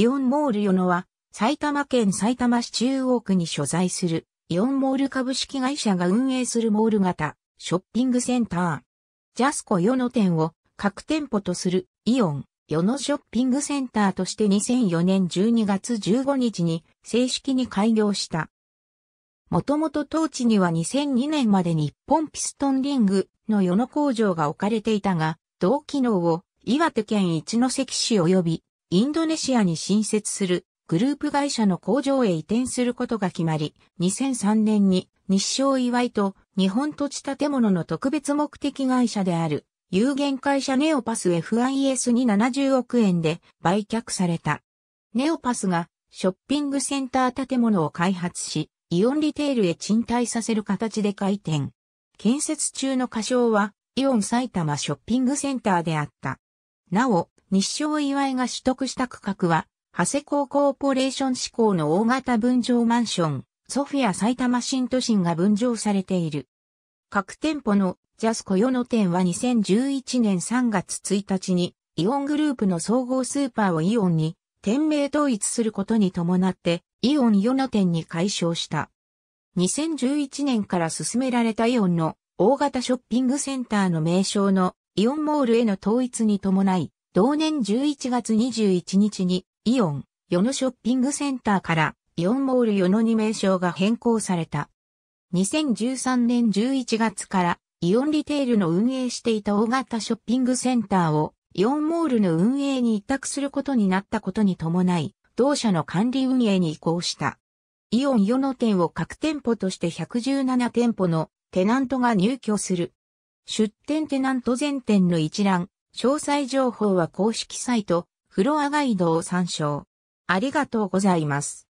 イオンモール与野は、埼玉県埼玉市中央区に所在する、イオンモール株式会社が運営するモール型、ショッピングセンター。ジャスコ与野店を各店舗とするイオン、与野ショッピングセンターとして2004年12月15日に正式に開業した。もともと当地には2002年まで日本ピストンリングの与野工場が置かれていたが、同機能を岩手県一関市及びインドネシアに新設するグループ会社の工場へ移転することが決まり、2003年に日照祝いと日本土地建物の特別目的会社である有限会社ネオパス FIS に70億円で売却された。ネオパスがショッピングセンター建物を開発し、イオンリテールへ賃貸させる形で開店。建設中の仮称はイオン埼玉ショッピングセンターであった。なお、日照岩井が取得した区画は、長谷港コーポレーション志向の大型分譲マンション、ソフィア埼玉新都心が分譲されている。各店舗のジャスコヨの店は2011年3月1日に、イオングループの総合スーパーをイオンに、店名統一することに伴って、イオンヨの店に解消した。2011年から進められたイオンの大型ショッピングセンターの名称のイオンモールへの統一に伴い、同年11月21日にイオン、ヨノショッピングセンターからイオンモールヨノに名称が変更された。2013年11月からイオンリテールの運営していた大型ショッピングセンターをイオンモールの運営に委託することになったことに伴い、同社の管理運営に移行した。イオンヨノ店を各店舗として117店舗のテナントが入居する。出店テナント全店の一覧、詳細情報は公式サイト、フロアガイドを参照。ありがとうございます。